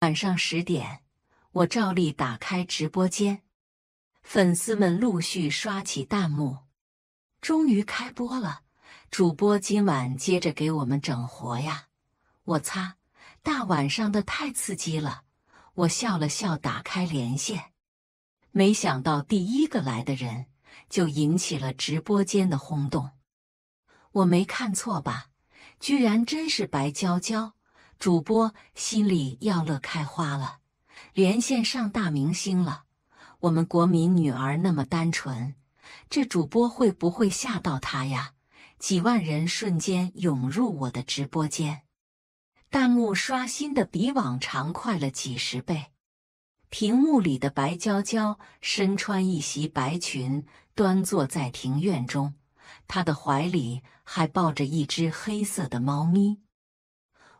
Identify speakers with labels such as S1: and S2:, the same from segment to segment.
S1: 晚上十点，我照例打开直播间，粉丝们陆续刷起弹幕，终于开播了。主播今晚接着给我们整活呀！我擦，大晚上的太刺激了！我笑了笑，打开连线，没想到第一个来的人就引起了直播间的轰动。我没看错吧？居然真是白娇娇！主播心里要乐开花了，连线上大明星了。我们国民女儿那么单纯，这主播会不会吓到她呀？几万人瞬间涌入我的直播间，弹幕刷新的比往常快了几十倍。屏幕里的白娇娇身穿一袭白裙，端坐在庭院中，她的怀里还抱着一只黑色的猫咪。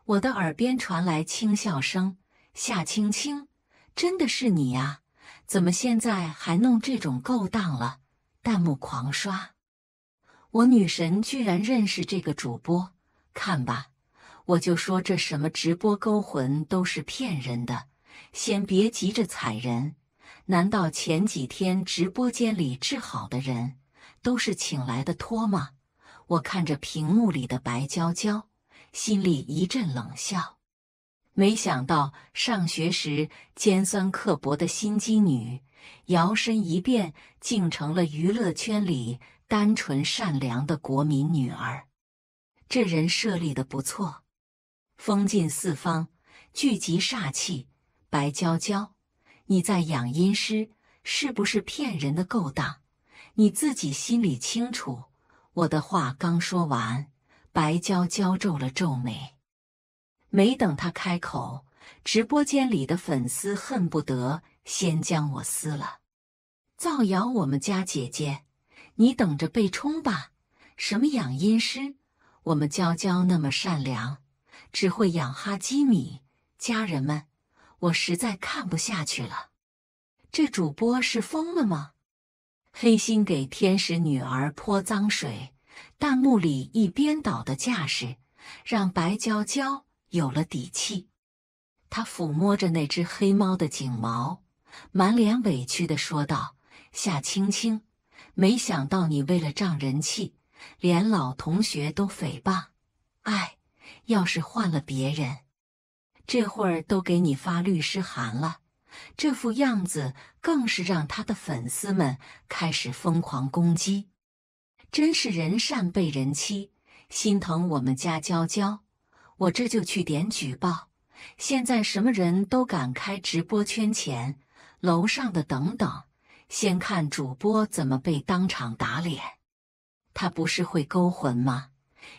S1: 我的耳边传来轻笑声，夏青青，真的是你呀？怎么现在还弄这种勾当了？弹幕狂刷，我女神居然认识这个主播，看吧，我就说这什么直播勾魂都是骗人的，先别急着踩人。难道前几天直播间里治好的人都是请来的托吗？我看着屏幕里的白娇娇。心里一阵冷笑，没想到上学时尖酸刻薄的心机女，摇身一变竟成了娱乐圈里单纯善良的国民女儿。这人设立的不错，风劲四方，聚集煞气。白娇娇，你在养阴师是不是骗人的勾当？你自己心里清楚。我的话刚说完。白娇娇皱了皱眉，没等他开口，直播间里的粉丝恨不得先将我撕了。造谣我们家姐姐，你等着被冲吧！什么养阴师，我们娇娇那么善良，只会养哈基米。家人们，我实在看不下去了，这主播是疯了吗？黑心给天使女儿泼脏水。弹幕里一边倒的架势，让白娇娇有了底气。她抚摸着那只黑猫的颈毛，满脸委屈的说道：“夏青青，没想到你为了涨人气，连老同学都诽谤。哎，要是换了别人，这会儿都给你发律师函了。这副样子，更是让他的粉丝们开始疯狂攻击。”真是人善被人欺，心疼我们家娇娇，我这就去点举报。现在什么人都敢开直播圈钱，楼上的等等，先看主播怎么被当场打脸。他不是会勾魂吗？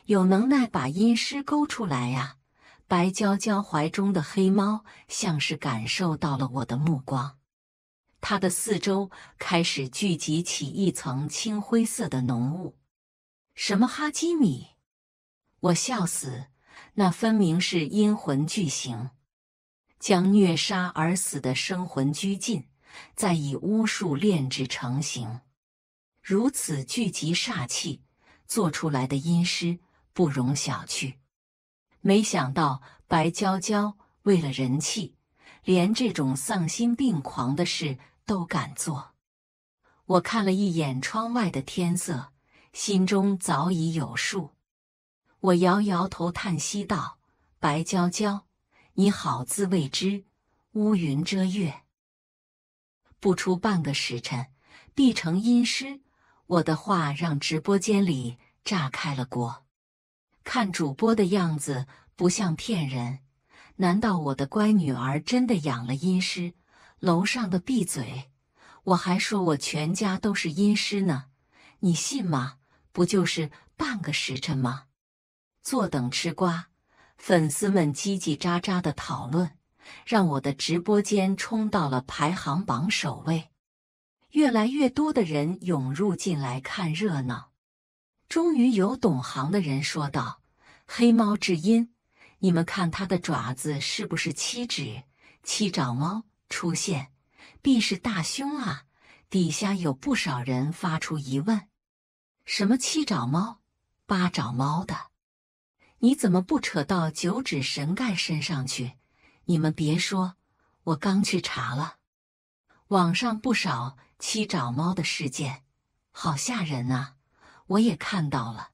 S1: 有能耐把阴尸勾出来呀！白娇娇怀中的黑猫像是感受到了我的目光。它的四周开始聚集起一层青灰色的浓雾。什么哈基米？我笑死，那分明是阴魂巨形，将虐杀而死的生魂拘禁，再以巫术炼制成型。如此聚集煞气，做出来的阴尸不容小觑。没想到白娇娇为了人气，连这种丧心病狂的事。都敢做！我看了一眼窗外的天色，心中早已有数。我摇摇头，叹息道：“白娇娇，你好自为之。乌云遮月，不出半个时辰，必成阴尸。”我的话让直播间里炸开了锅。看主播的样子，不像骗人。难道我的乖女儿真的养了阴尸？楼上的闭嘴！我还说我全家都是阴尸呢，你信吗？不就是半个时辰吗？坐等吃瓜，粉丝们叽叽喳喳的讨论，让我的直播间冲到了排行榜首位。越来越多的人涌入进来看热闹。终于有懂行的人说道：“黑猫智阴，你们看它的爪子是不是七指七爪猫？”出现必是大凶啊！底下有不少人发出疑问：什么七爪猫、八爪猫的？你怎么不扯到九指神丐身上去？你们别说，我刚去查了，网上不少七爪猫的事件，好吓人啊！我也看到了，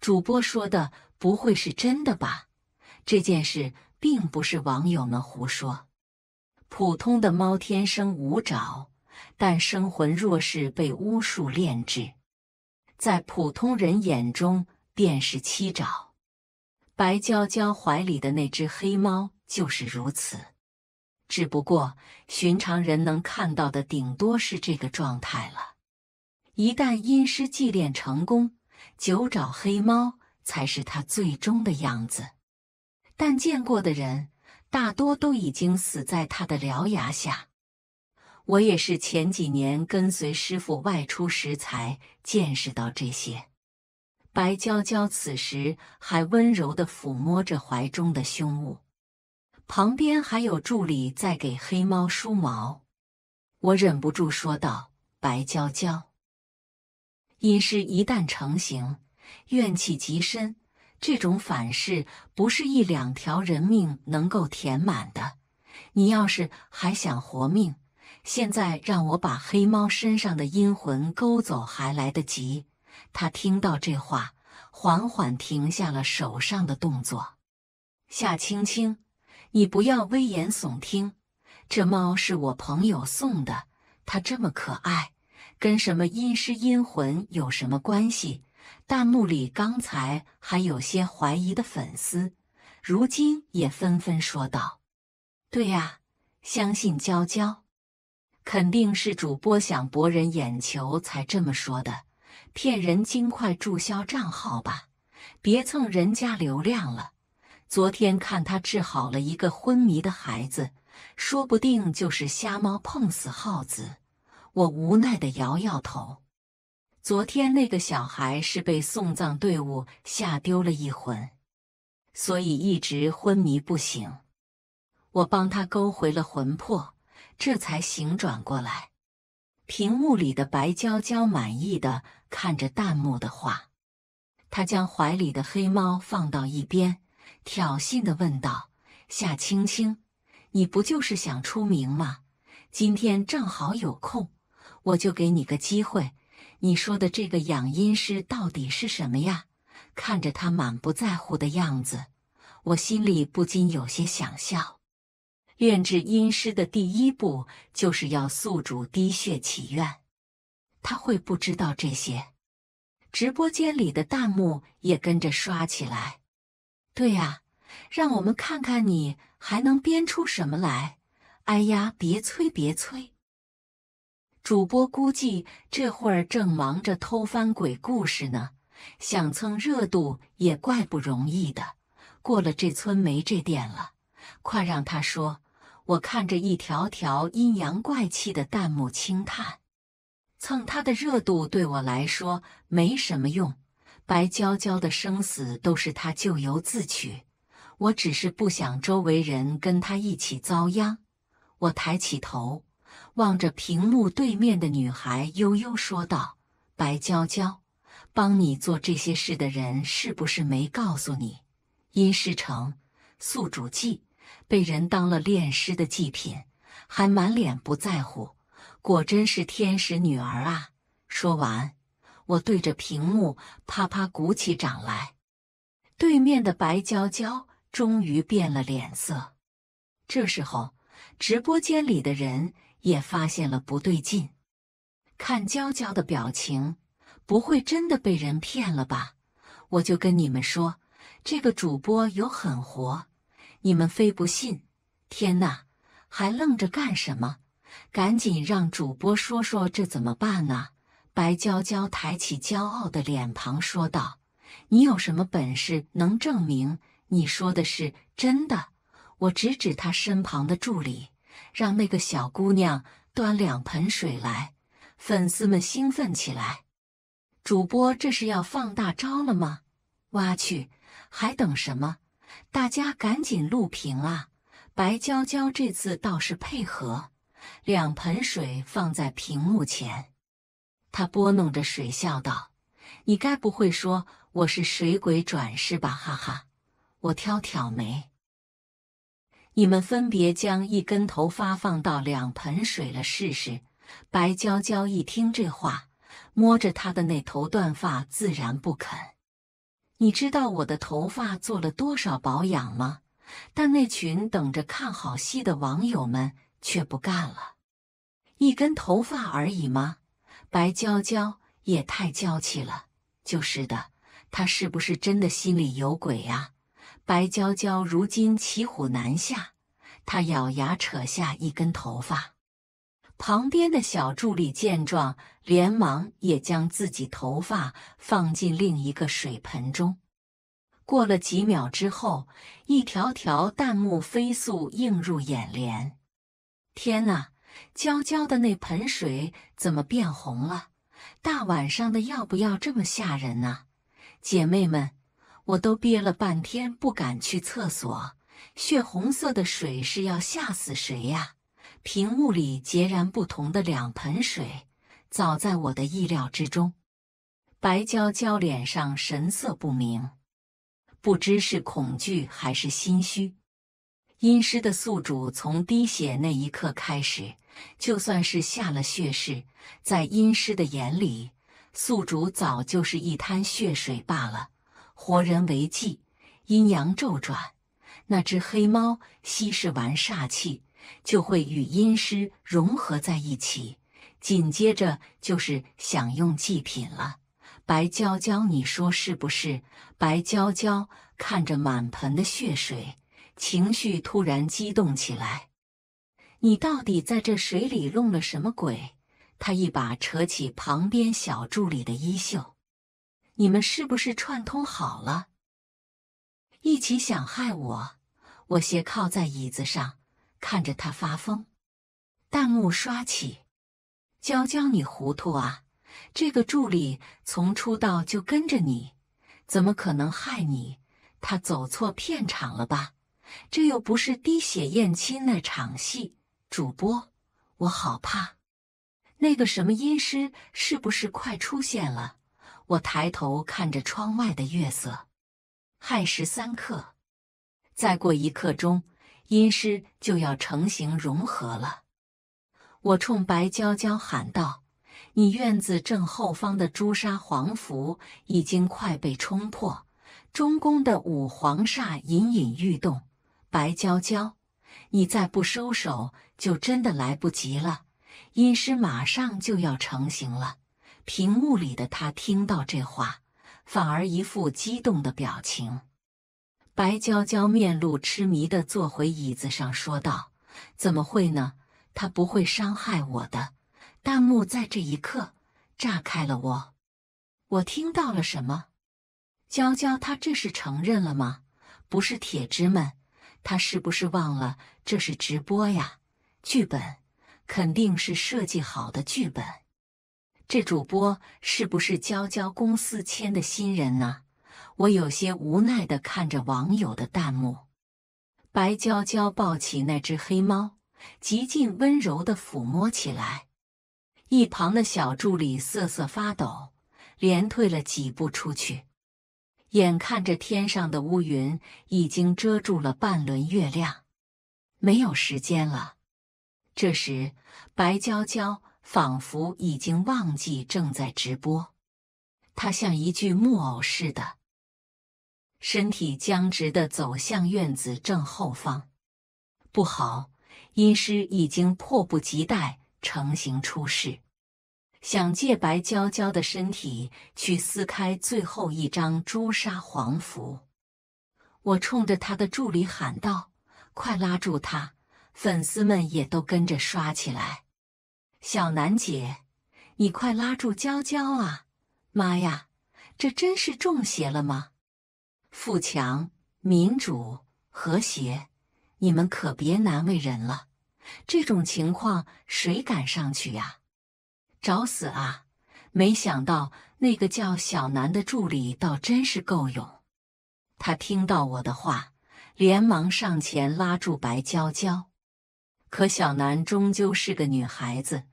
S1: 主播说的不会是真的吧？这件事并不是网友们胡说。普通的猫天生无爪，但生魂若是被巫术炼制，在普通人眼中便是七爪。白娇娇怀里的那只黑猫就是如此，只不过寻常人能看到的顶多是这个状态了。一旦阴师祭炼成功，九爪黑猫才是它最终的样子。但见过的人。大多都已经死在他的獠牙下，我也是前几年跟随师傅外出时才见识到这些。白娇娇此时还温柔地抚摸着怀中的凶物，旁边还有助理在给黑猫梳毛。我忍不住说道：“白娇娇，阴尸一旦成型，怨气极深。”这种反噬不是一两条人命能够填满的。你要是还想活命，现在让我把黑猫身上的阴魂勾走还来得及。他听到这话，缓缓停下了手上的动作。夏青青，你不要危言耸听。这猫是我朋友送的，它这么可爱，跟什么阴尸阴魂有什么关系？弹幕里刚才还有些怀疑的粉丝，如今也纷纷说道：“对呀，相信娇娇，肯定是主播想博人眼球才这么说的，骗人，尽快注销账号吧，别蹭人家流量了。”昨天看他治好了一个昏迷的孩子，说不定就是瞎猫碰死耗子。我无奈的摇摇头。昨天那个小孩是被送葬队伍吓丢了一魂，所以一直昏迷不醒。我帮他勾回了魂魄，这才醒转过来。屏幕里的白娇娇满意的看着弹幕的话，她将怀里的黑猫放到一边，挑衅的问道：“夏青青，你不就是想出名吗？今天正好有空，我就给你个机会。”你说的这个养阴师到底是什么呀？看着他满不在乎的样子，我心里不禁有些想笑。炼制阴师的第一步就是要宿主滴血祈愿，他会不知道这些？直播间里的弹幕也跟着刷起来。对呀，让我们看看你还能编出什么来！哎呀，别催，别催。主播估计这会儿正忙着偷翻鬼故事呢，想蹭热度也怪不容易的。过了这村没这店了，快让他说！我看着一条条阴阳怪气的弹幕轻叹，蹭他的热度对我来说没什么用。白娇娇的生死都是他咎由自取，我只是不想周围人跟他一起遭殃。我抬起头。望着屏幕对面的女孩，悠悠说道：“白娇娇，帮你做这些事的人是不是没告诉你？殷世成宿主祭被人当了炼尸的祭品，还满脸不在乎，果真是天使女儿啊！”说完，我对着屏幕啪啪鼓起掌来。对面的白娇娇终于变了脸色。这时候，直播间里的人。也发现了不对劲，看娇娇的表情，不会真的被人骗了吧？我就跟你们说，这个主播有狠活，你们非不信。天哪，还愣着干什么？赶紧让主播说说这怎么办啊！白娇娇抬起骄傲的脸庞说道：“你有什么本事能证明你说的是真的？”我指指他身旁的助理。让那个小姑娘端两盆水来，粉丝们兴奋起来。主播这是要放大招了吗？哇去，还等什么？大家赶紧录屏啊！白娇娇这次倒是配合，两盆水放在屏幕前，她拨弄着水笑道：“你该不会说我是水鬼转世吧？”哈哈，我挑挑眉。你们分别将一根头发放到两盆水了，试试。白娇娇一听这话，摸着她的那头断发，自然不肯。你知道我的头发做了多少保养吗？但那群等着看好戏的网友们却不干了。一根头发而已吗？白娇娇也太娇气了，就是的。她是不是真的心里有鬼呀？白娇娇如今骑虎难下，她咬牙扯下一根头发。旁边的小助理见状，连忙也将自己头发放进另一个水盆中。过了几秒之后，一条条弹幕飞速映入眼帘。天哪，娇娇的那盆水怎么变红了？大晚上的，要不要这么吓人呢？姐妹们！我都憋了半天，不敢去厕所。血红色的水是要吓死谁呀？屏幕里截然不同的两盆水，早在我的意料之中。白娇娇脸上神色不明，不知是恐惧还是心虚。阴尸的宿主从滴血那一刻开始，就算是下了血誓，在阴尸的眼里，宿主早就是一滩血水罢了。活人为祭，阴阳骤转。那只黑猫吸食完煞气，就会与阴尸融合在一起。紧接着就是享用祭品了。白娇娇，你说是不是？白娇娇看着满盆的血水，情绪突然激动起来：“你到底在这水里弄了什么鬼？”他一把扯起旁边小助理的衣袖。你们是不是串通好了，一起想害我？我斜靠在椅子上，看着他发疯。弹幕刷起：“娇娇，你糊涂啊！这个助理从出道就跟着你，怎么可能害你？他走错片场了吧？这又不是滴血验亲那场戏。”主播，我好怕。那个什么阴尸是不是快出现了？我抬头看着窗外的月色，亥时三刻，再过一刻钟，阴尸就要成型融合了。我冲白娇娇喊道：“你院子正后方的朱砂黄符已经快被冲破，中宫的五黄煞隐隐欲动。白娇娇，你再不收手，就真的来不及了。阴尸马上就要成型了。”屏幕里的他听到这话，反而一副激动的表情。白娇娇面露痴迷的坐回椅子上，说道：“怎么会呢？他不会伤害我的。”弹幕在这一刻炸开了。我，我听到了什么？娇娇，她这是承认了吗？不是铁汁们，她是不是忘了这是直播呀？剧本，肯定是设计好的剧本。这主播是不是娇娇公司签的新人呢？我有些无奈的看着网友的弹幕。白娇娇抱起那只黑猫，极尽温柔的抚摸起来。一旁的小助理瑟瑟发抖，连退了几步出去。眼看着天上的乌云已经遮住了半轮月亮，没有时间了。这时，白娇娇。仿佛已经忘记正在直播，他像一具木偶似的，身体僵直的走向院子正后方。不好，阴尸已经迫不及待成型出世，想借白娇娇的身体去撕开最后一张朱砂黄符。我冲着他的助理喊道：“快拉住他！”粉丝们也都跟着刷起来。小楠姐，你快拉住娇娇啊！妈呀，这真是中邪了吗？富强、民主、和谐，你们可别难为人了。这种情况谁敢上去呀？找死啊！没想到那个叫小楠的助理倒真是够勇，他听到我的话，连忙上前拉住白娇娇。可小楠终究是个女孩子。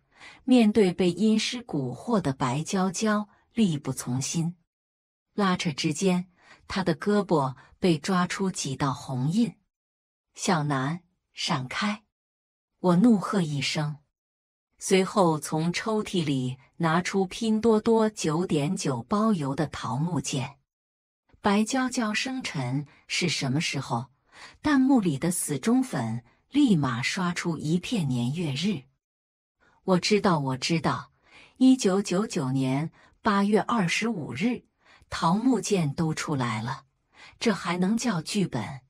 S1: 面对被阴尸蛊惑的白娇娇，力不从心，拉扯之间，她的胳膊被抓出几道红印。小南，闪开！我怒喝一声，随后从抽屉里拿出拼多多九点九包邮的桃木剑。白娇娇生辰是什么时候？弹幕里的死忠粉立马刷出一片年月日。我知道，我知道，一九九九年八月二十五日，桃木剑都出来了，这还能叫剧本？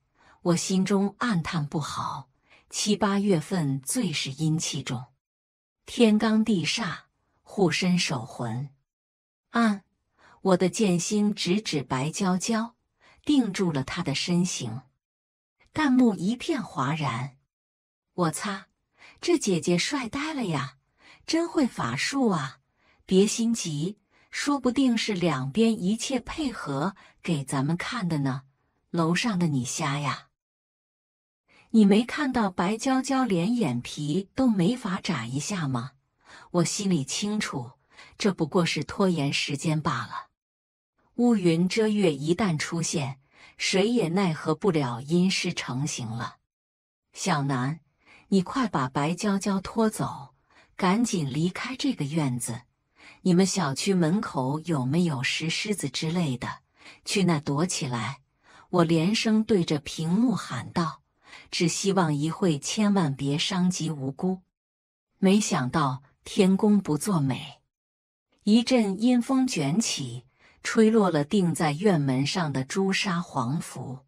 S1: 我心中暗叹不好。七八月份最是阴气重，天罡地煞护身守魂。啊！我的剑心直指白娇娇，定住了她的身形。弹幕一片哗然。我擦，这姐姐帅呆了呀！真会法术啊！别心急，说不定是两边一切配合给咱们看的呢。楼上的你瞎呀？你没看到白娇娇连眼皮都没法眨一下吗？我心里清楚，这不过是拖延时间罢了。乌云遮月一旦出现，谁也奈何不了阴尸成形了。小南，你快把白娇娇拖走！赶紧离开这个院子！你们小区门口有没有石狮子之类的？去那躲起来！我连声对着屏幕喊道，只希望一会千万别伤及无辜。没想到天公不作美，一阵阴风卷起，吹落了钉在院门上的朱砂黄符。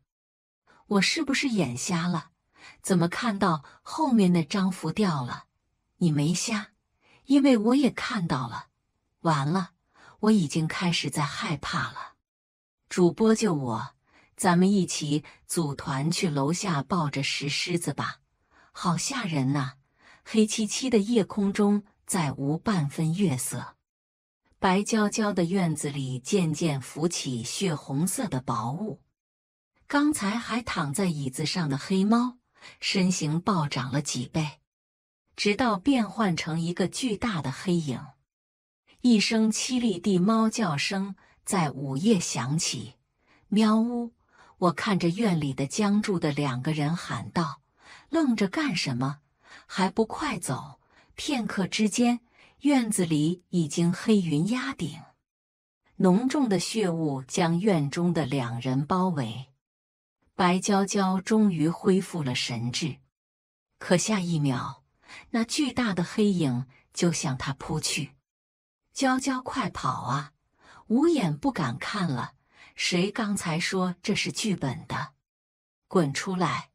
S1: 我是不是眼瞎了？怎么看到后面那张符掉了？你没瞎，因为我也看到了。完了，我已经开始在害怕了。主播救我，咱们一起组团去楼下抱着石狮子吧。好吓人呐！黑漆漆的夜空中再无半分月色，白焦焦的院子里渐渐浮起血红色的薄雾。刚才还躺在椅子上的黑猫，身形暴涨了几倍。直到变换成一个巨大的黑影，一声凄厉的猫叫声在午夜响起，“喵呜！”我看着院里的僵住的两个人喊道：“愣着干什么？还不快走！”片刻之间，院子里已经黑云压顶，浓重的血雾将院中的两人包围。白娇娇终于恢复了神智，可下一秒。那巨大的黑影就向他扑去，娇娇快跑啊！无眼不敢看了，谁刚才说这是剧本的？滚出来！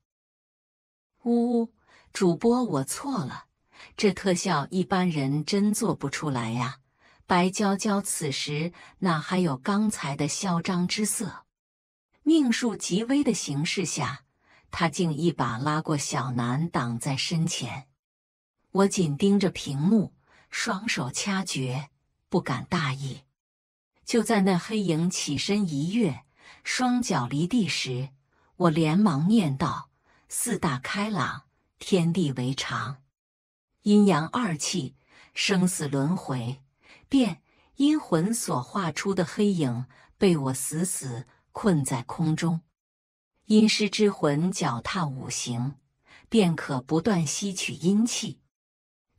S1: 呜呜，主播我错了，这特效一般人真做不出来呀！白娇娇此时哪还有刚才的嚣张之色？命数极微的形势下，她竟一把拉过小南挡在身前。我紧盯着屏幕，双手掐诀，不敢大意。就在那黑影起身一跃，双脚离地时，我连忙念道：“四大开朗，天地为常，阴阳二气，生死轮回。”便阴魂所化出的黑影被我死死困在空中。阴尸之魂脚踏五行，便可不断吸取阴气。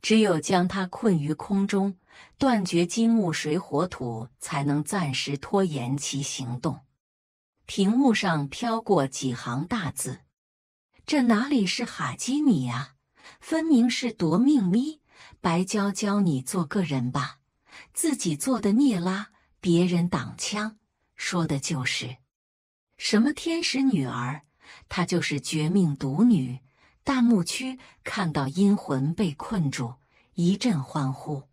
S1: 只有将它困于空中，断绝金木水火土，才能暂时拖延其行动。屏幕上飘过几行大字：“这哪里是哈基米呀？分明是夺命咪！白教教你做个人吧，自己做的捏拉，别人挡枪，说的就是什么天使女儿，她就是绝命毒女。”弹幕区看到阴魂被困住，一阵欢呼。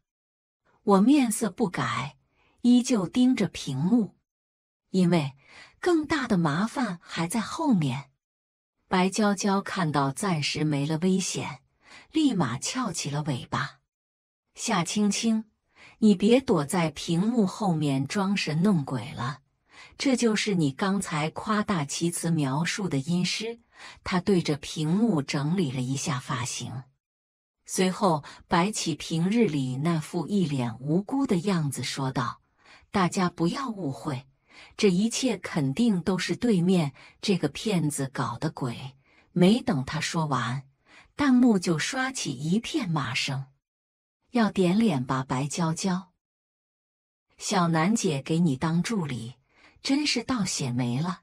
S1: 我面色不改，依旧盯着屏幕，因为更大的麻烦还在后面。白娇娇看到暂时没了危险，立马翘起了尾巴。夏青青，你别躲在屏幕后面装神弄鬼了。这就是你刚才夸大其词描述的阴湿。他对着屏幕整理了一下发型，随后摆起平日里那副一脸无辜的样子，说道：“大家不要误会，这一切肯定都是对面这个骗子搞的鬼。”没等他说完，弹幕就刷起一片骂声：“要点脸吧，白娇娇，小楠姐给你当助理。”真是倒血霉了！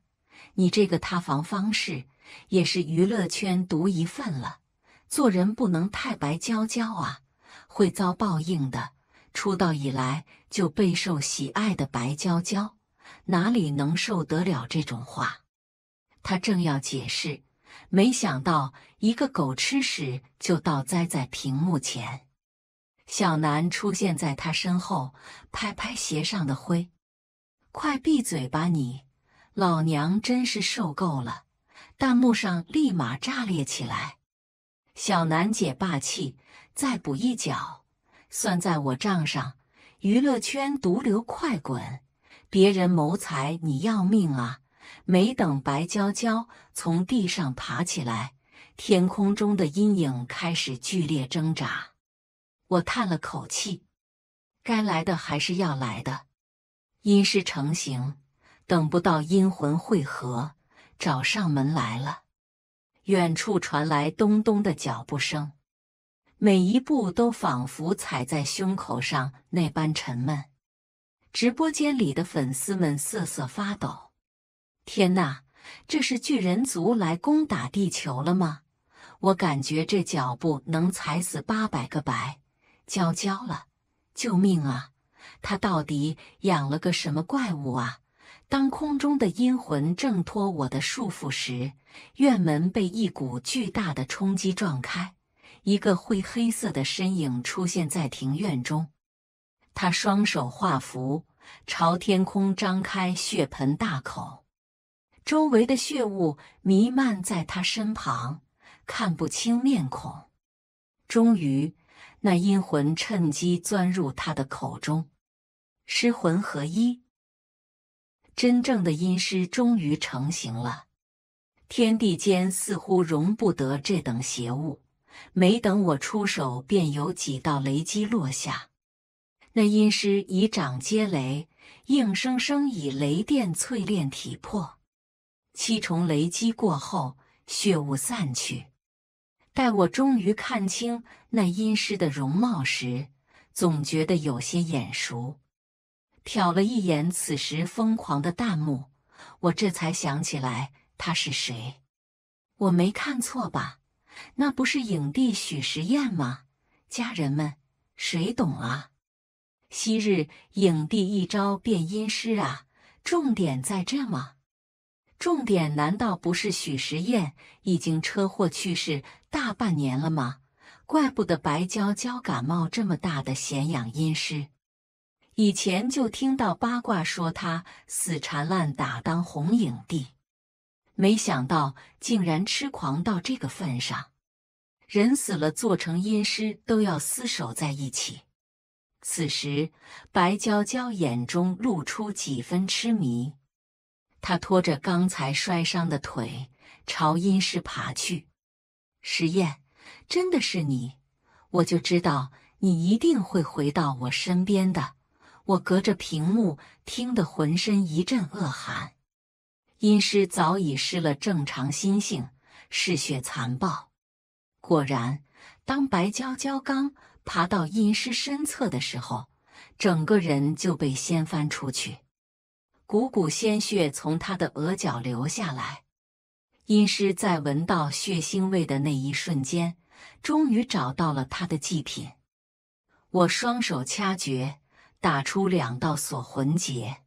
S1: 你这个塌房方式也是娱乐圈独一份了。做人不能太白娇娇啊，会遭报应的。出道以来就备受喜爱的白娇娇，哪里能受得了这种话？他正要解释，没想到一个狗吃屎就倒栽在屏幕前。小南出现在他身后，拍拍鞋上的灰。快闭嘴吧你！老娘真是受够了！弹幕上立马炸裂起来。小楠姐霸气，再补一脚，算在我账上！娱乐圈毒瘤，快滚！别人谋财，你要命啊！没等白娇娇从地上爬起来，天空中的阴影开始剧烈挣扎。我叹了口气，该来的还是要来的。阴尸成形，等不到阴魂汇合，找上门来了。远处传来咚咚的脚步声，每一步都仿佛踩在胸口上那般沉闷。直播间里的粉丝们瑟瑟发抖。天呐，这是巨人族来攻打地球了吗？我感觉这脚步能踩死八百个白。焦焦了，救命啊！他到底养了个什么怪物啊！当空中的阴魂挣脱我的束缚时，院门被一股巨大的冲击撞开，一个灰黑色的身影出现在庭院中。他双手画符，朝天空张开血盆大口，周围的血雾弥漫在他身旁，看不清面孔。终于，那阴魂趁机钻入他的口中。尸魂合一，真正的阴尸终于成型了。天地间似乎容不得这等邪物，没等我出手，便有几道雷击落下。那阴尸以掌接雷，硬生生以雷电淬炼体魄。七重雷击过后，血雾散去。待我终于看清那阴尸的容貌时，总觉得有些眼熟。瞟了一眼此时疯狂的弹幕，我这才想起来他是谁。我没看错吧？那不是影帝许时彦吗？家人们，谁懂啊？昔日影帝一招变阴师啊！重点在这吗？重点难道不是许时彦已经车祸去世大半年了吗？怪不得白娇娇感冒这么大的显养阴尸。以前就听到八卦说他死缠烂打当红影帝，没想到竟然痴狂到这个份上。人死了做成阴尸都要厮守在一起。此时白娇娇眼中露出几分痴迷，她拖着刚才摔伤的腿朝阴尸爬去。石燕，真的是你，我就知道你一定会回到我身边的。我隔着屏幕听得浑身一阵恶寒，阴尸早已失了正常心性，嗜血残暴。果然，当白娇娇刚爬到阴尸身侧的时候，整个人就被掀翻出去，汩汩鲜血从他的额角流下来。阴尸在闻到血腥味的那一瞬间，终于找到了他的祭品。我双手掐诀。打出两道锁魂结，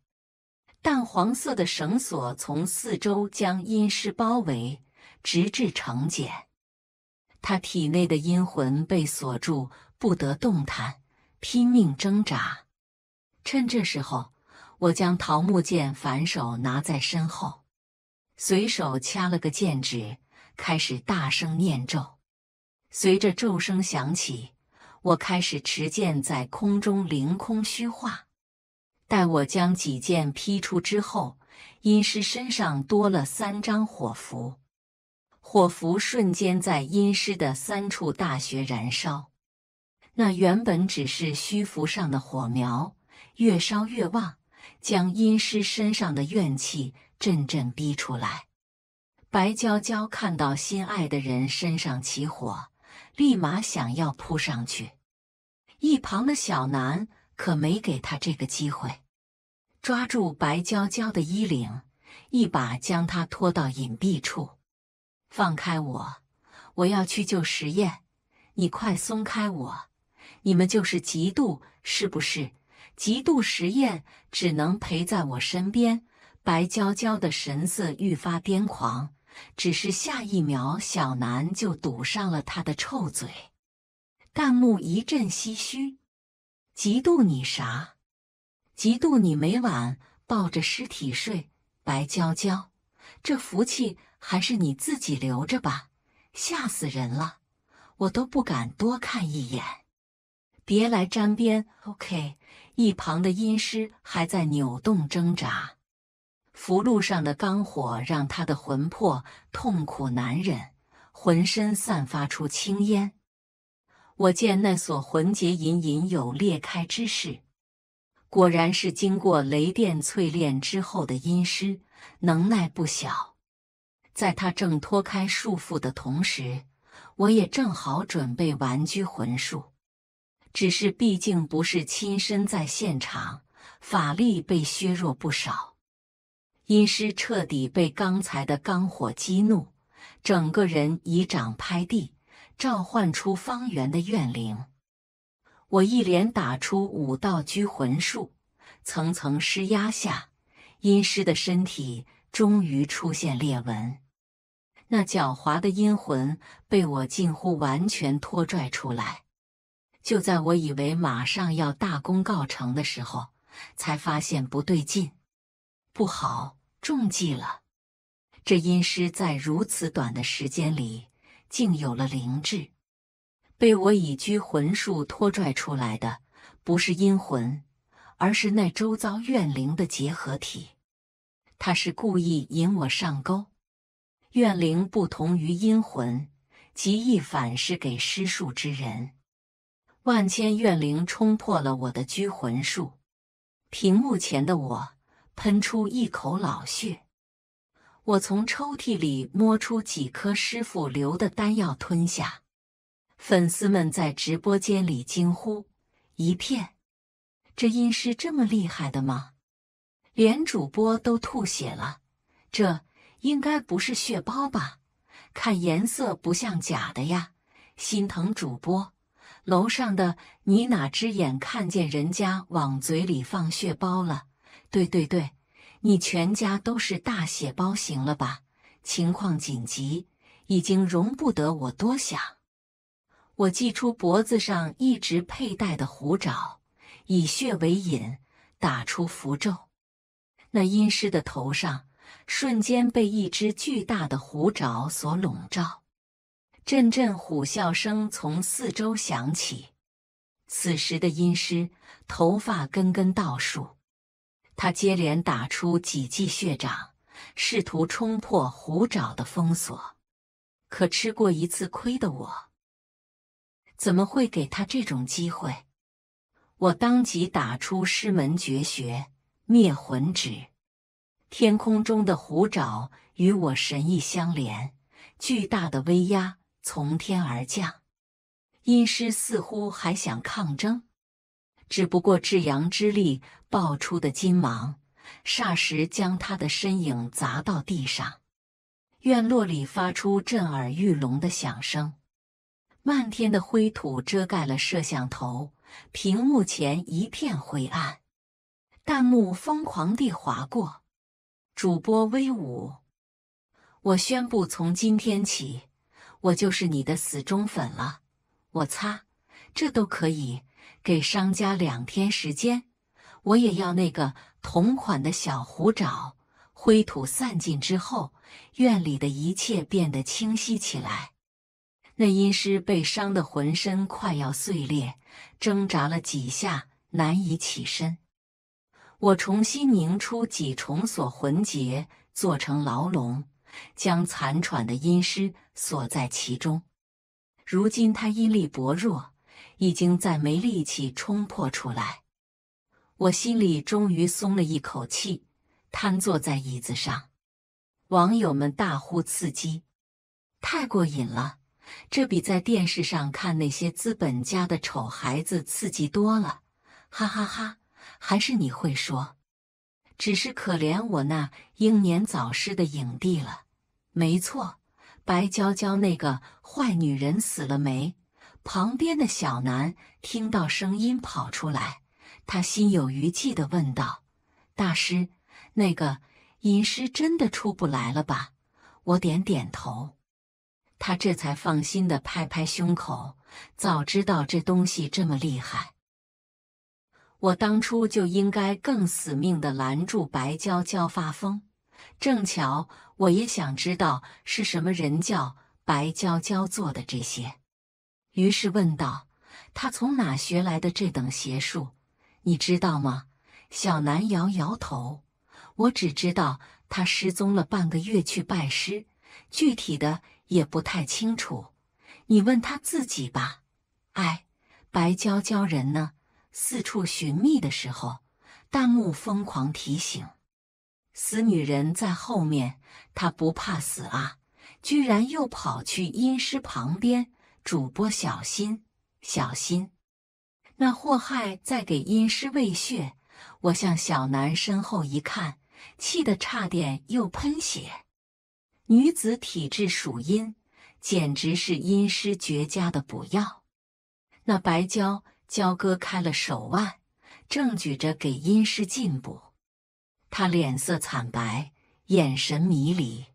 S1: 淡黄色的绳索从四周将阴尸包围，直至成茧。他体内的阴魂被锁住，不得动弹，拼命挣扎。趁这时候，我将桃木剑反手拿在身后，随手掐了个剑指，开始大声念咒。随着咒声响起。我开始持剑在空中凌空虚化，待我将几剑劈出之后，阴尸身上多了三张火符，火符瞬间在阴尸的三处大穴燃烧，那原本只是虚符上的火苗，越烧越旺，将阴尸身上的怨气阵阵逼出来。白娇娇看到心爱的人身上起火。立马想要扑上去，一旁的小南可没给他这个机会，抓住白娇娇的衣领，一把将她拖到隐蔽处。放开我，我要去救实验，你快松开我！你们就是嫉妒，是不是？嫉妒实验只能陪在我身边。白娇娇的神色愈发癫狂。只是下一秒，小南就堵上了他的臭嘴。弹幕一阵唏嘘：嫉妒你啥？嫉妒你每晚抱着尸体睡？白娇娇，这福气还是你自己留着吧！吓死人了，我都不敢多看一眼。别来沾边，OK。一旁的阴尸还在扭动挣扎。符箓上的罡火让他的魂魄痛苦难忍，浑身散发出青烟。我见那锁魂结隐隐有裂开之势，果然是经过雷电淬炼之后的阴尸，能耐不小。在他挣脱开束缚的同时，我也正好准备玩拘魂术，只是毕竟不是亲身在现场，法力被削弱不少。阴尸彻底被刚才的钢火激怒，整个人以掌拍地，召唤出方圆的怨灵。我一连打出五道拘魂术，层层施压下，阴尸的身体终于出现裂纹。那狡猾的阴魂被我近乎完全拖拽出来。就在我以为马上要大功告成的时候，才发现不对劲，不好。中计了！这阴尸在如此短的时间里竟有了灵智，被我以拘魂术拖拽出来的不是阴魂，而是那周遭怨灵的结合体。他是故意引我上钩。怨灵不同于阴魂，极易反噬给施术之人。万千怨灵冲破了我的拘魂术，屏幕前的我。喷出一口老血，我从抽屉里摸出几颗师傅留的丹药吞下。粉丝们在直播间里惊呼一片：“这阴师这么厉害的吗？连主播都吐血了！这应该不是血包吧？看颜色不像假的呀！心疼主播，楼上的你哪只眼看见人家往嘴里放血包了？”对对对，你全家都是大血包型了吧？情况紧急，已经容不得我多想。我祭出脖子上一直佩戴的虎爪，以血为引，打出符咒。那阴尸的头上瞬间被一只巨大的虎爪所笼罩，阵阵虎啸声从四周响起。此时的阴尸头发根根倒竖。他接连打出几记血掌，试图冲破虎爪的封锁。可吃过一次亏的我，怎么会给他这种机会？我当即打出师门绝学灭魂指。天空中的虎爪与我神意相连，巨大的威压从天而降。阴师似乎还想抗争。只不过至阳之力爆出的金芒，霎时将他的身影砸到地上，院落里发出震耳欲聋的响声，漫天的灰土遮盖了摄像头，屏幕前一片灰暗，弹幕疯狂地划过，主播威武！我宣布，从今天起，我就是你的死忠粉了！我擦，这都可以。给商家两天时间，我也要那个同款的小虎爪。灰土散尽之后，院里的一切变得清晰起来。那阴尸被伤得浑身快要碎裂，挣扎了几下，难以起身。我重新凝出几重锁魂结，做成牢笼，将残喘的阴尸锁在其中。如今他阴力薄弱。已经再没力气冲破出来，我心里终于松了一口气，瘫坐在椅子上。网友们大呼刺激，太过瘾了，这比在电视上看那些资本家的丑孩子刺激多了，哈哈哈！还是你会说，只是可怜我那英年早逝的影帝了。没错，白娇娇那个坏女人死了没？旁边的小南听到声音跑出来，他心有余悸地问道：“大师，那个吟诗真的出不来了吧？”我点点头，他这才放心地拍拍胸口：“早知道这东西这么厉害，我当初就应该更死命地拦住白娇娇发疯。正巧我也想知道是什么人教白娇娇做的这些。”于是问道：“他从哪学来的这等邪术，你知道吗？”小南摇摇头：“我只知道他失踪了半个月去拜师，具体的也不太清楚。你问他自己吧。”哎，白娇娇人呢？四处寻觅的时候，弹幕疯狂提醒：“死女人在后面，她不怕死啊，居然又跑去阴尸旁边。”主播小心，小心！那祸害在给阴尸喂血。我向小南身后一看，气得差点又喷血。女子体质属阴，简直是阴湿绝佳的补药。那白娇娇割开了手腕，正举着给阴尸进补。她脸色惨白，眼神迷离，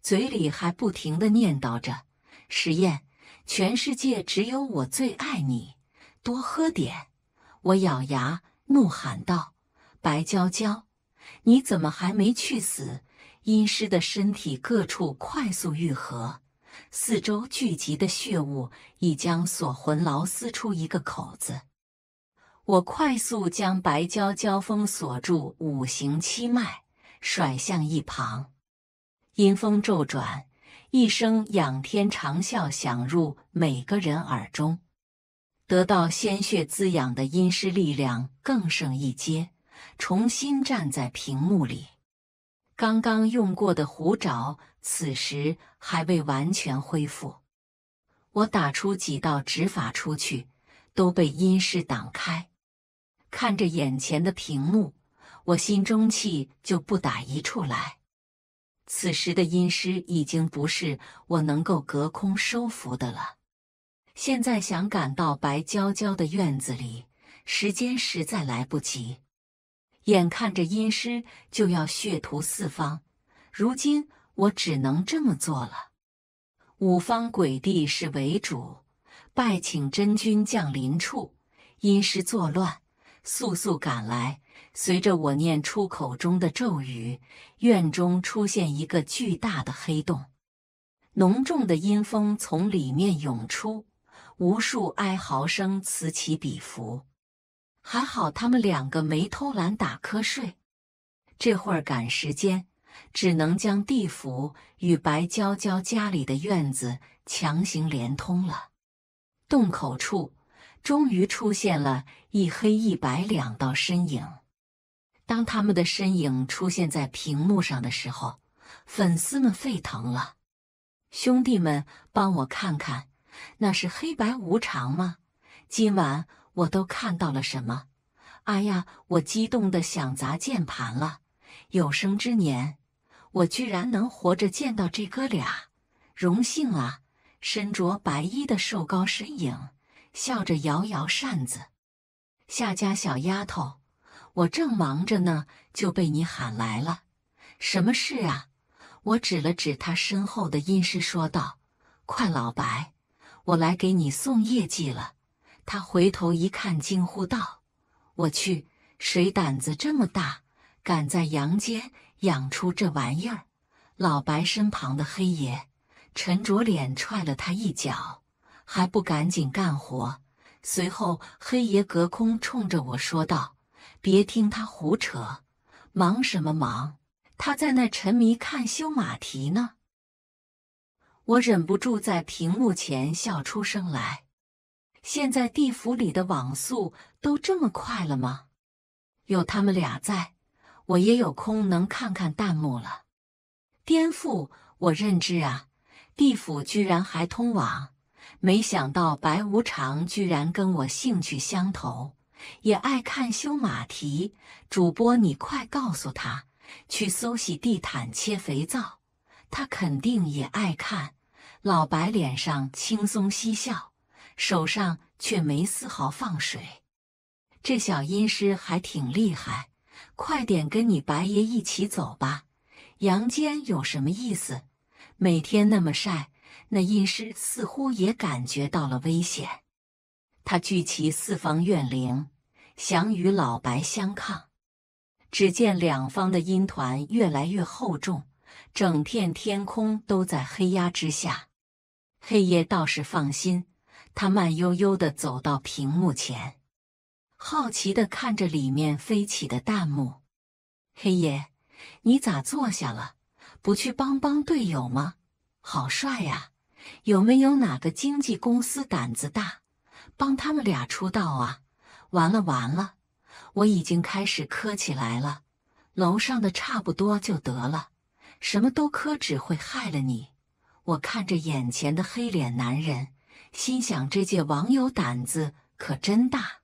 S1: 嘴里还不停的念叨着实验。全世界只有我最爱你，多喝点！我咬牙怒喊道：“白娇娇，你怎么还没去死？”阴尸的身体各处快速愈合，四周聚集的血雾已将锁魂牢撕出一个口子。我快速将白娇娇封锁住五行七脉，甩向一旁，阴风骤转。一声仰天长啸响入每个人耳中，得到鲜血滋养的阴尸力量更胜一阶，重新站在屏幕里。刚刚用过的虎爪此时还未完全恢复，我打出几道指法出去，都被阴尸挡开。看着眼前的屏幕，我心中气就不打一处来。此时的阴尸已经不是我能够隔空收服的了，现在想赶到白娇娇的院子里，时间实在来不及。眼看着阴尸就要血屠四方，如今我只能这么做了。五方鬼帝是为主，拜请真君降临处，阴尸作乱，速速赶来。随着我念出口中的咒语，院中出现一个巨大的黑洞，浓重的阴风从里面涌出，无数哀嚎声此起彼伏。还好他们两个没偷懒打瞌睡，这会儿赶时间，只能将地府与白娇娇家里的院子强行连通了。洞口处终于出现了一黑一白两道身影。当他们的身影出现在屏幕上的时候，粉丝们沸腾了。兄弟们，帮我看看，那是黑白无常吗？今晚我都看到了什么？哎呀，我激动的想砸键盘了！有生之年，我居然能活着见到这哥俩，荣幸啊！身着白衣的瘦高身影，笑着摇摇扇子，夏家小丫头。我正忙着呢，就被你喊来了，什么事啊？我指了指他身后的阴尸，说道：“快，老白，我来给你送业绩了。”他回头一看，惊呼道：“我去，谁胆子这么大，敢在阳间养出这玩意儿？”老白身旁的黑爷沉着脸踹了他一脚，还不赶紧干活？随后，黑爷隔空冲着我说道。别听他胡扯，忙什么忙？他在那沉迷看修马蹄呢。我忍不住在屏幕前笑出声来。现在地府里的网速都这么快了吗？有他们俩在，我也有空能看看弹幕了。颠覆我认知啊！地府居然还通网，没想到白无常居然跟我兴趣相投。也爱看修马蹄，主播你快告诉他去搜洗地毯、切肥皂，他肯定也爱看。老白脸上轻松嬉笑，手上却没丝毫放水。这小阴师还挺厉害，快点跟你白爷一起走吧。阳间有什么意思？每天那么晒。那阴师似乎也感觉到了危险。他聚齐四方怨灵，想与老白相抗。只见两方的阴团越来越厚重，整片天空都在黑压之下。黑爷倒是放心，他慢悠悠地走到屏幕前，好奇地看着里面飞起的弹幕：“黑爷，你咋坐下了？不去帮帮队友吗？好帅呀！有没有哪个经纪公司胆子大？”帮他们俩出道啊！完了完了，我已经开始磕起来了。楼上的差不多就得了，什么都磕只会害了你。我看着眼前的黑脸男人，心想这届网友胆子可真大。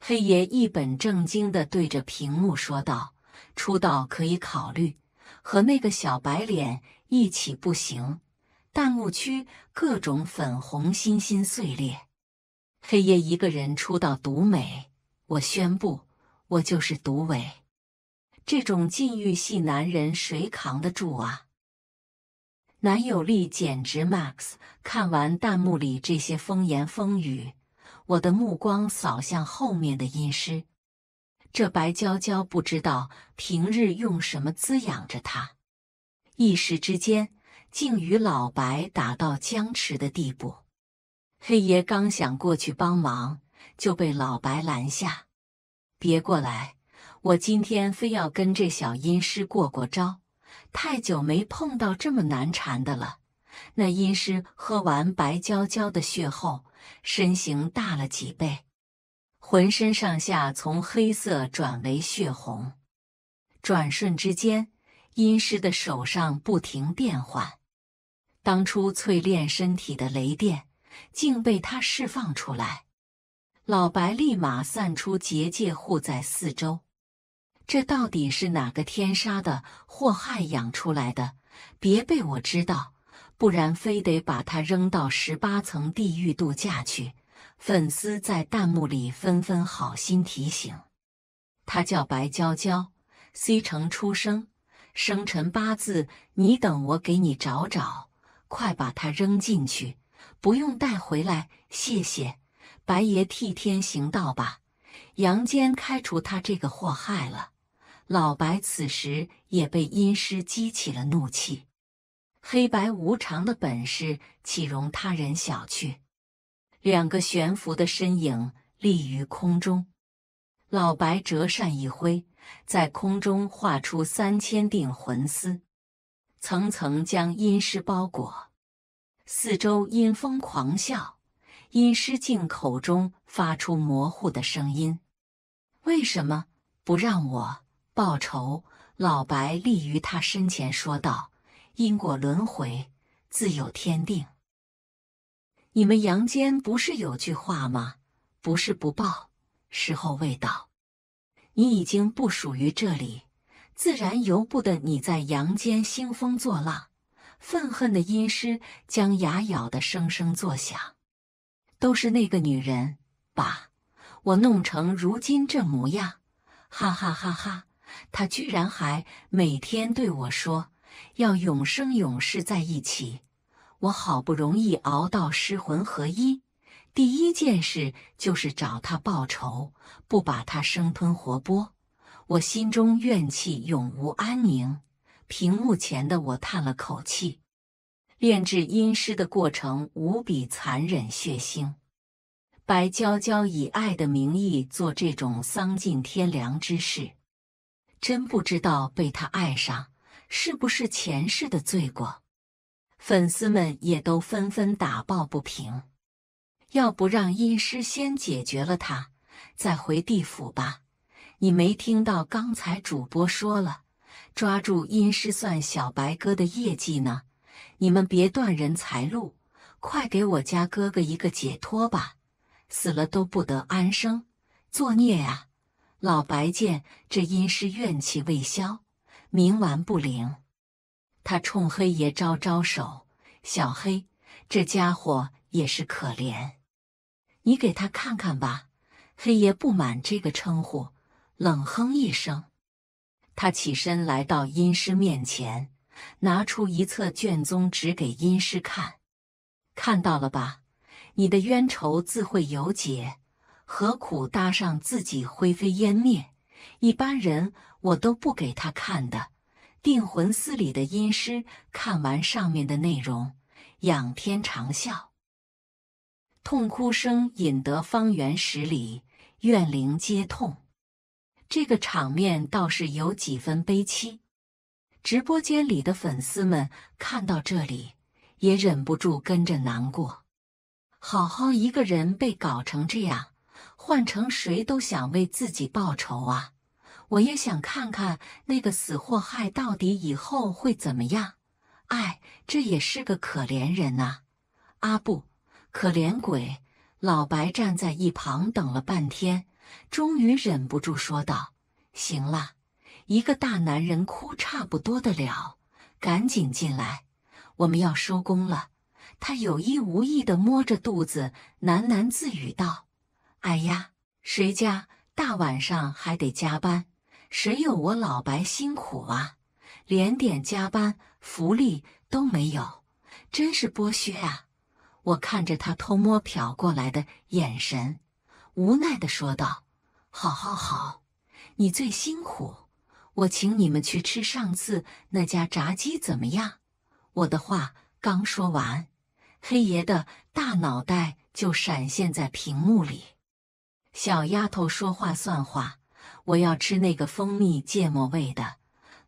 S1: 黑爷一本正经地对着屏幕说道：“出道可以考虑，和那个小白脸一起不行。”弹幕区各种粉红心心碎裂。黑夜一个人出道独美，我宣布，我就是独尾。这种禁欲系男人谁扛得住啊？男友力简直 max。看完弹幕里这些风言风语，我的目光扫向后面的阴师。这白娇娇不知道平日用什么滋养着她，一时之间竟与老白打到僵持的地步。黑爷刚想过去帮忙，就被老白拦下：“别过来！我今天非要跟这小阴师过过招。太久没碰到这么难缠的了。”那阴师喝完白娇娇的血后，身形大了几倍，浑身上下从黑色转为血红，转瞬之间，阴师的手上不停变换，当初淬炼身体的雷电。竟被他释放出来，老白立马散出结界护在四周。这到底是哪个天杀的祸害养出来的？别被我知道，不然非得把他扔到十八层地狱度假去！粉丝在弹幕里纷纷好心提醒：他叫白娇娇，C 城出生，生辰八字你等我给你找找。快把他扔进去！不用带回来，谢谢。白爷替天行道吧，阳间开除他这个祸害了。老白此时也被阴尸激起了怒气，黑白无常的本事岂容他人小觑？两个悬浮的身影立于空中，老白折扇一挥，在空中画出三千定魂丝，层层将阴尸包裹。四周阴风狂啸，阴尸净口中发出模糊的声音：“为什么不让我报仇？”老白立于他身前说道：“因果轮回，自有天定。你们阳间不是有句话吗？不是不报，时候未到。你已经不属于这里，自然由不得你在阳间兴风作浪。”愤恨的阴尸将牙咬得声声作响，都是那个女人把我弄成如今这模样，哈哈哈哈！她居然还每天对我说要永生永世在一起。我好不容易熬到尸魂合一，第一件事就是找她报仇，不把她生吞活剥，我心中怨气永无安宁。屏幕前的我叹了口气，炼制阴尸的过程无比残忍血腥。白娇娇以爱的名义做这种丧尽天良之事，真不知道被他爱上是不是前世的罪过。粉丝们也都纷纷打抱不平，要不让阴尸先解决了他，再回地府吧。你没听到刚才主播说了？抓住阴尸算小白哥的业绩呢，你们别断人财路，快给我家哥哥一个解脱吧，死了都不得安生，作孽呀！老白见这阴尸怨气未消，冥顽不灵，他冲黑爷招招手：“小黑，这家伙也是可怜，你给他看看吧。”黑爷不满这个称呼，冷哼一声。他起身来到阴师面前，拿出一册卷宗，指给阴师看。看到了吧，你的冤仇自会有解，何苦搭上自己灰飞烟灭？一般人我都不给他看的。定魂司里的阴师看完上面的内容，仰天长啸，痛哭声引得方圆十里怨灵皆痛。这个场面倒是有几分悲戚，直播间里的粉丝们看到这里，也忍不住跟着难过。好好一个人被搞成这样，换成谁都想为自己报仇啊！我也想看看那个死祸害到底以后会怎么样。哎，这也是个可怜人呐，阿布，可怜鬼。老白站在一旁等了半天。终于忍不住说道：“行了，一个大男人哭差不多的了，赶紧进来，我们要收工了。”他有意无意的摸着肚子，喃喃自语道：“哎呀，谁家大晚上还得加班？谁有我老白辛苦啊？连点加班福利都没有，真是剥削啊！”我看着他偷摸瞟过来的眼神。无奈的说道：“好，好，好，你最辛苦，我请你们去吃上次那家炸鸡怎么样？”我的话刚说完，黑爷的大脑袋就闪现在屏幕里。小丫头说话算话，我要吃那个蜂蜜芥末味的。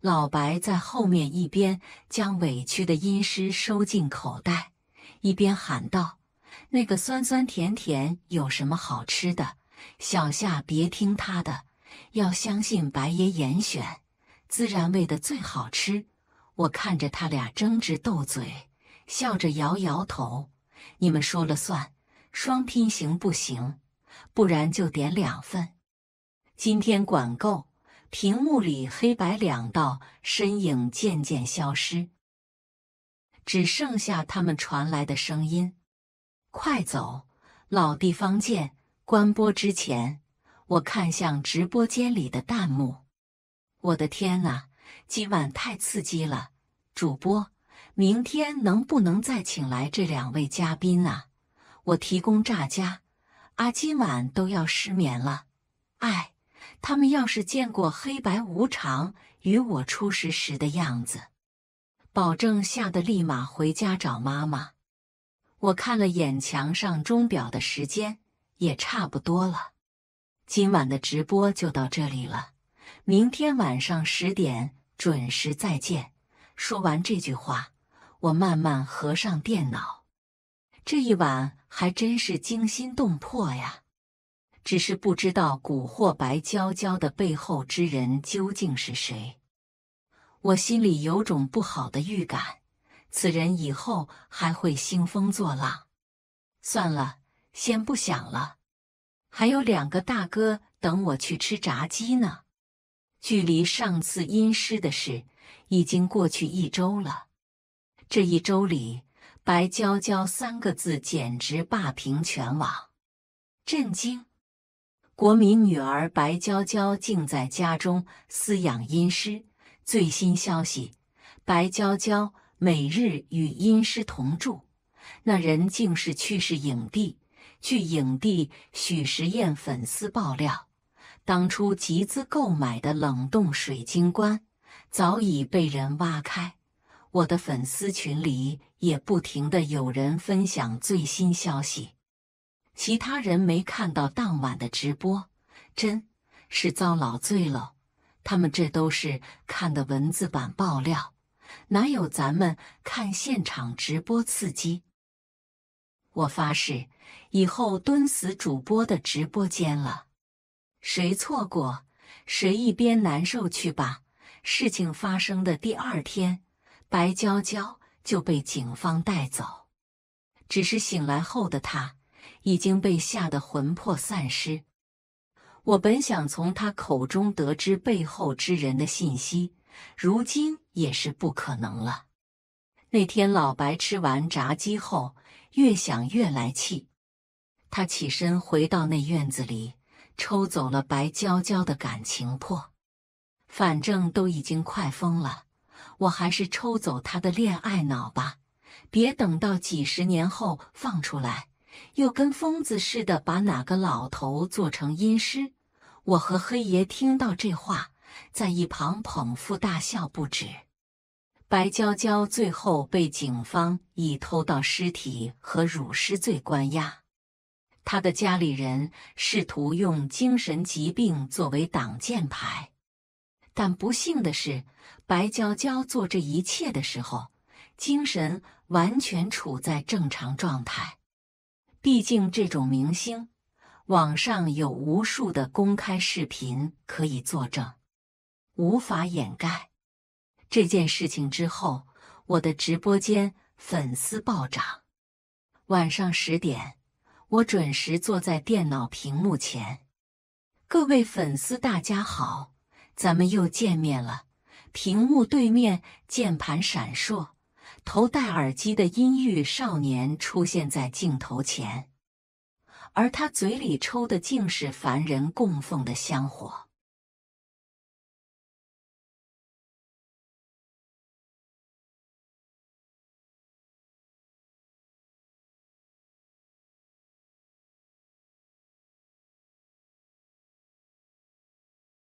S1: 老白在后面一边将委屈的阴湿收进口袋，一边喊道。那个酸酸甜甜有什么好吃的？小夏，别听他的，要相信白爷严选，孜然味的最好吃。我看着他俩争执斗嘴，笑着摇摇头。你们说了算，双拼行不行？不然就点两份。今天管够。屏幕里黑白两道身影渐渐消失，只剩下他们传来的声音。快走，老地方见！关播之前，我看向直播间里的弹幕。我的天哪，今晚太刺激了！主播，明天能不能再请来这两位嘉宾啊？我提供炸家，啊，今晚都要失眠了。哎，他们要是见过黑白无常与我初识时的样子，保证吓得立马回家找妈妈。我看了眼墙上钟表的时间，也差不多了。今晚的直播就到这里了，明天晚上十点准时再见。说完这句话，我慢慢合上电脑。这一晚还真是惊心动魄呀！只是不知道蛊惑白娇娇的背后之人究竟是谁，我心里有种不好的预感。此人以后还会兴风作浪，算了，先不想了。还有两个大哥等我去吃炸鸡呢。距离上次阴尸的事已经过去一周了。这一周里，“白娇娇”三个字简直霸屏全网。震惊！国民女儿白娇娇竟在家中饲养阴尸。最新消息：白娇娇。每日与阴师同住，那人竟是去世影帝。据影帝许时彦粉丝爆料，当初集资购买的冷冻水晶棺早已被人挖开。我的粉丝群里也不停的有人分享最新消息，其他人没看到当晚的直播，真是遭老罪了。他们这都是看的文字版爆料。哪有咱们看现场直播刺激？我发誓，以后蹲死主播的直播间了。谁错过，谁一边难受去吧。事情发生的第二天，白娇娇就被警方带走。只是醒来后的她已经被吓得魂魄散失。我本想从她口中得知背后之人的信息，如今。也是不可能了。那天老白吃完炸鸡后，越想越来气，他起身回到那院子里，抽走了白娇娇的感情魄。反正都已经快疯了，我还是抽走他的恋爱脑吧，别等到几十年后放出来，又跟疯子似的把哪个老头做成阴尸。我和黑爷听到这话。在一旁捧腹大笑不止。白娇娇最后被警方以偷盗尸体和辱尸罪关押。她的家里人试图用精神疾病作为挡箭牌，但不幸的是，白娇娇做这一切的时候，精神完全处在正常状态。毕竟，这种明星，网上有无数的公开视频可以作证。无法掩盖这件事情之后，我的直播间粉丝暴涨。晚上十点，我准时坐在电脑屏幕前。各位粉丝，大家好，咱们又见面了。屏幕对面，键盘闪烁，头戴耳机的阴郁少年出现在镜头前，而他嘴里抽的竟是凡人供奉的香火。